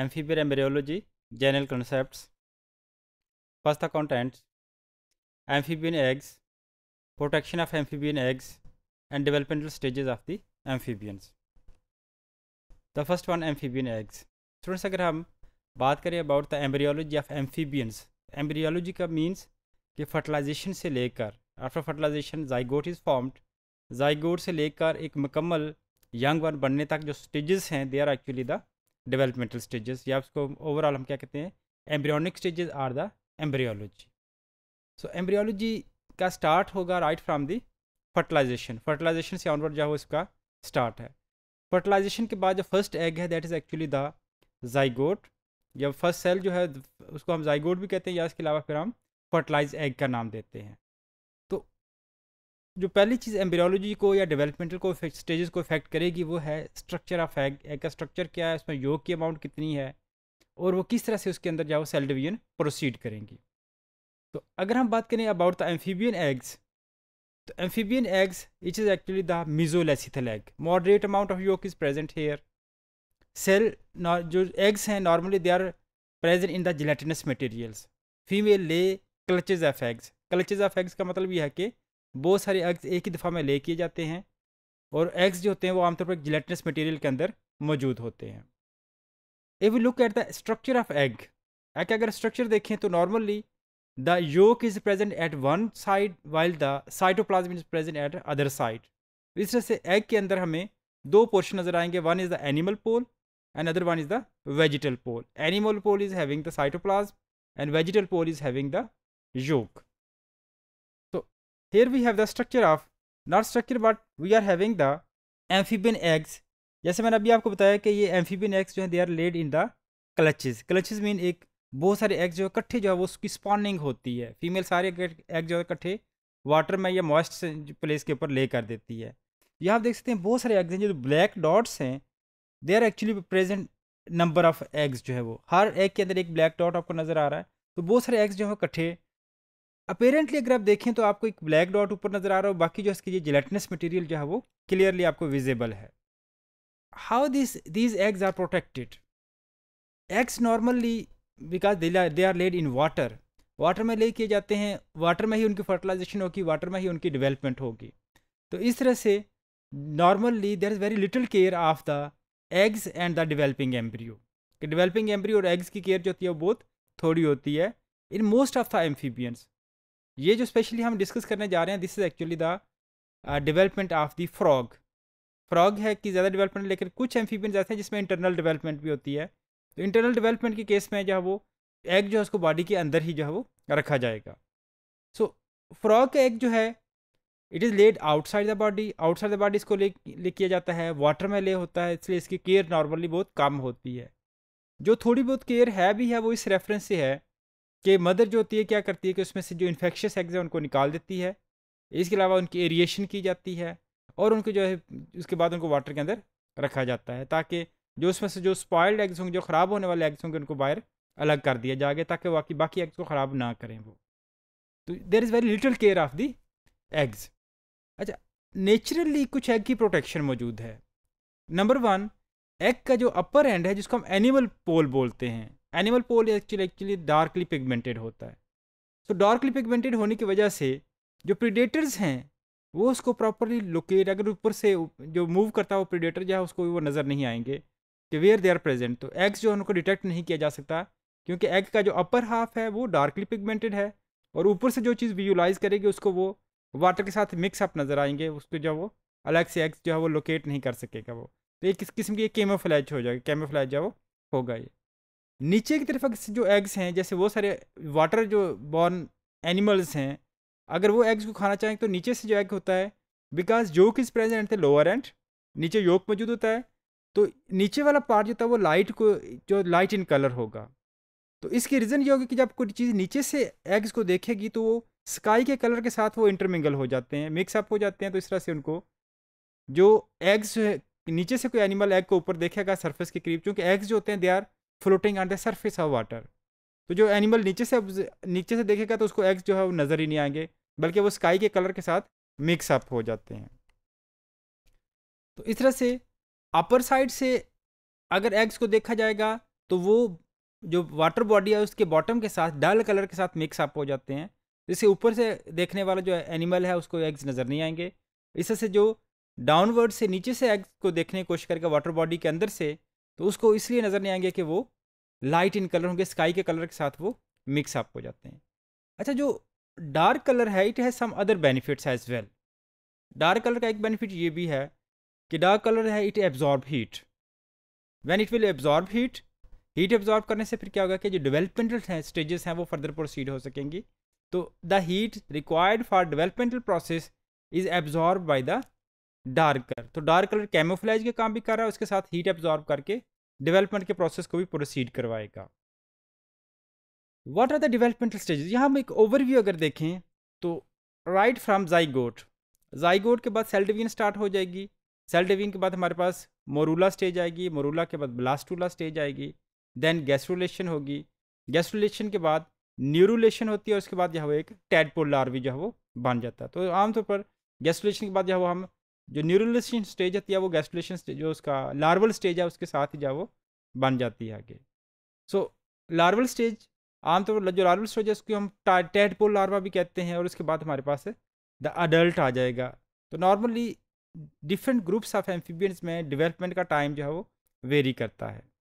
एम्फीबियर embryology general concept first the amphibian eggs protection of amphibian eggs and developmental stages of the amphibians the first one amphibian eggs students अगर हम बात करें about the embryology of amphibians embryology का means कि fertilization से लेकर after fertilization zygote is formed zygote से लेकर एक मुकम्मल यंग वन बनने तक जो स्टेजेस हैं they are actually the developmental stages या उसको ओवरऑल हम क्या कहते हैं embryonic stages are the embryology so embryology का स्टार्ट होगा right from the fertilization fertilization से ऑनवर्ड जो है इसका स्टार्ट है फर्टिलाइजेशन के बाद जो फर्स्ट एग है that is actually the zygote या फर्स्ट सेल जो है उसको हम जाइगोट भी कहते हैं या इसके अलावा फिर हम फर्टिलाइज एग का नाम देते हैं जो पहली चीज़ एम्ब्रियोलॉजी को या डेवलपमेंटल को स्टेजेस को इफेक्ट करेगी वो है स्ट्रक्चर ऑफ एग एग का स्ट्रक्चर क्या है उसमें योग की अमाउंट कितनी है और वो किस तरह से उसके अंदर जाओ सेल डिवीजन प्रोसीड करेंगी तो अगर हम बात करें अबाउट द एम्फीबियन एग्स तो amphibian eggs which is actually the mesolecithal egg moderate amount of yolk is present here cell जो एग्स हैं normally they are present in the gelatinous materials female lay clutches of eggs clutches of eggs का मतलब यह है कि बहुत सारे eggs एक ही दफ़ा में ले किए जाते हैं और एग्स जो होते हैं वो आमतौर पर जिलेटनस मटेरियल के अंदर मौजूद होते हैं if you look at the structure of egg egg अगर स्ट्रक्चर देखें तो normally the yolk is present at one side while the cytoplasm is present at other side इस तरह से एग के अंदर हमें दो पोर्शन नज़र आएंगे one is the animal pole and other one is the vegetal pole animal pole is having the cytoplasm and vegetal pole is having the yolk Here we have the structure of not structure but we are having the amphibian eggs. जैसे मैंने अभी आपको बताया कि ये amphibian eggs जो है they are laid in the clutches clutches mean एक बहुत सारे eggs जो है इकट्ठे जो है वो उसकी spawning होती है female सारे एग जो है इकट्ठे water में या moist place के ऊपर ले कर देती है यहाँ आप देख सकते हैं बहुत सारे eggs हैं जो black dots हैं they are actually present number of eggs जो है वो हर egg के अंदर एक black dot आपको नज़र आ रहा है तो बहुत सारे eggs जो है इकट्ठे अपेरेंटली अगर आप देखें तो आपको एक ब्लैक डॉट ऊपर नज़र आ रहा हो बाकी जो इसकी जिलेटनस मटेरियल जो है वो क्लियरली आपको विजिबल है how this these eggs are protected eggs normally because they are laid in water water में ले किए जाते हैं वाटर में ही उनकी फर्टिलाइजेशन होगी वाटर में ही उनकी डिवेलपमेंट होगी तो इस तरह से normally there is very little care of the eggs and the developing embryo कि डिवेलपिंग एम्ब्रियो और एग्स की केयर जो होती है वो बहुत थोड़ी होती है in most of the amphibians ये जो स्पेशली हम डिस्कस करने जा रहे हैं this is actually the development of the frog frog है कि ज़्यादा डेवलपमेंट लेकिन कुछ एम्फीबियंस ऐसे हैं जिसमें इंटरनल डेवलपमेंट भी होती है तो इंटरनल डेवलपमेंट के केस में जो है वो एग जो है उसको बॉडी के अंदर ही जो है वो रखा जाएगा सो फ्रॉग का एग जो है it is laid outside the body outside the body इसको ले ले किया जाता है वाटर में ले होता है इसलिए इसकी केयर नॉर्मली बहुत कम होती है जो थोड़ी बहुत केयर है भी है वो इस रेफरेंस से है कि मदर जो होती है क्या करती है कि उसमें से जो इन्फेक्शस एग्ज है उनको निकाल देती है इसके अलावा उनकी एरिएशन की जाती है और उनको जो है उसके बाद उनको वाटर के अंदर रखा जाता है ताकि जो उसमें से जो स्पॉयल्ड एग्स होंगे जो ख़राब होने वाले एग्स होंगे उनको बाहर अलग कर दिया जाएगा ताकि बाकी बाकी एग्स को ख़राब ना करें वो तो there is very little care of the eggs अच्छा नेचुरली कुछ एग की प्रोटेक्शन मौजूद है नंबर वन एग का जो अपर एंड है जिसको हम एनिमल पोल बोलते हैं animal pole actually actually darkly pigmented होता है सो डार्कली पिगमेंटेड होने की वजह से जो प्रीडेटर्स हैं वो उसको प्रॉपरली लोकेट अगर ऊपर से जो मूव करता है वो प्रीडेटर जो है उसको वो नज़र नहीं आएंगे कि वेयर दे आर प्रेजेंट तो एग्स जो है उनको डिटेक्ट नहीं किया जा सकता क्योंकि एग का जो अपर हाफ है वो डार्कली पिगमेंटेड है और ऊपर से जो चीज़ विजुलाइज करेगी उसको वो वाटर के साथ मिक्सअप नज़र आएंगे उसको जो वो अलग से एग्स जो है वो लोकेट नहीं कर सकेगा वो तो एक किस किस्म की केमोफ्लैज हो जाएगी केमोफ्लैज जो वो होगा ये नीचे की तरफ जो एग्स हैं जैसे वो सारे वाटर जो बॉर्न एनिमल्स हैं अगर वो एग्स को खाना चाहें तो नीचे से जो एग होता है बिकॉज योक इज़ प्रेजेंट है लोअर एंड नीचे योक मौजूद होता है तो नीचे वाला पार्ट जो था वो लाइट को जो लाइट इन कलर होगा तो इसकी रीज़न ये होगी कि जब कोई चीज़ नीचे से एग्स को देखेगी तो वो स्काई के कलर के साथ वो इंटरमिंगल हो जाते हैं मिक्सअप हो जाते हैं तो इस तरह से उनको जो एग्स नीचे से कोई एनिमल एग को ऊपर देखेगा सरफेस के करीब क्योंकि एग्स जो होते हैं they are floating on the surface of water तो जो एनिमल नीचे से नीचे से देखेगा तो उसको एग्स जो है वो नज़र ही नहीं आएंगे बल्कि वो स्काई के कलर के साथ मिक्स अप हो जाते हैं तो इस तरह से अपर साइड से अगर एग्स को देखा जाएगा तो वो जो वाटर बॉडी है उसके बॉटम के साथ डल कलर के साथ मिक्स अप हो जाते हैं जिससे ऊपर से देखने वाला जो एनिमल है उसको एग्स नज़र नहीं आएंगे इस तरह से जो डाउनवर्ड से नीचे से एग्स को देखने की कोशिश करेगा वाटर बॉडी के अंदर से तो उसको इसलिए नज़र नहीं आएंगे कि वो लाइट इन कलर होंगे स्काई के कलर के साथ वो मिक्स अप हो जाते हैं अच्छा जो डार्क कलर है it has some other benefits as well dark colour का एक बेनिफिट ये भी है कि डार्क कलर है it absorb heat when it will absorb heat heat absorb करने से फिर क्या होगा कि जो डिवेलपमेंटल हैं स्टेजेस हैं वो फर्दर प्रोसीड हो सकेंगी तो the heat required for developmental process is absorb by the dark colour तो डार्क कलर कैमोफ्लाइज के काम भी कर रहा है उसके साथ हीट एब्जॉर्ब करके डेवलपमेंट के प्रोसेस को भी प्रोसीड करवाएगा what are the developmental stages यहाँ हम एक ओवरव्यू अगर देखें तो राइट फ्राम जाइगोट जाइगोट के बाद सेल डिवीजन स्टार्ट हो जाएगी सेल डिवीजन के बाद हमारे पास मोरूला स्टेज आएगी मोरूला के बाद ब्लास्टूला स्टेज आएगी देन गैस्ट्रोलेशन होगी गैस्ट्रोलेशन के बाद न्यूरोलेशन होती है उसके बाद जो है एक टेडपोल लार्वी जो है वो बन जाता है तो आमतौर पर गैस्ट्रोलेशन के बाद जो है वो हम जो न्यूरलिशन स्टेज होती है वो गैस्ट्रेशन स्टेज जो उसका लार्वल स्टेज है उसके साथ ही जा वो बन जाती है आगे सो लार्वल स्टेज आमतौर पर जो लार्वल स्टेज है उसको हम टेडपोल लार्वा भी कहते हैं और उसके बाद हमारे पास द अडल्ट आ जाएगा तो normally different groups of amphibians में डेवलपमेंट का टाइम जो है वो वेरी करता है